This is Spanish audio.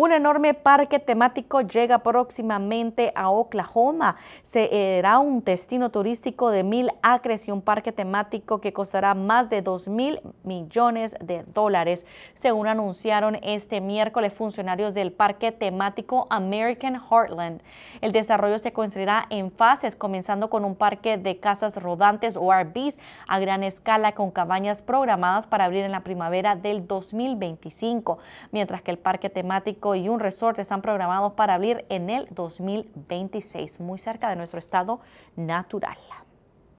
Un enorme parque temático llega próximamente a Oklahoma. Será eh, un destino turístico de mil acres y un parque temático que costará más de 2 mil millones de dólares, según anunciaron este miércoles funcionarios del parque temático American Heartland. El desarrollo se construirá en fases, comenzando con un parque de casas rodantes o RVs a gran escala con cabañas programadas para abrir en la primavera del 2025, mientras que el parque temático y un resort están programados para abrir en el 2026, muy cerca de nuestro estado natural.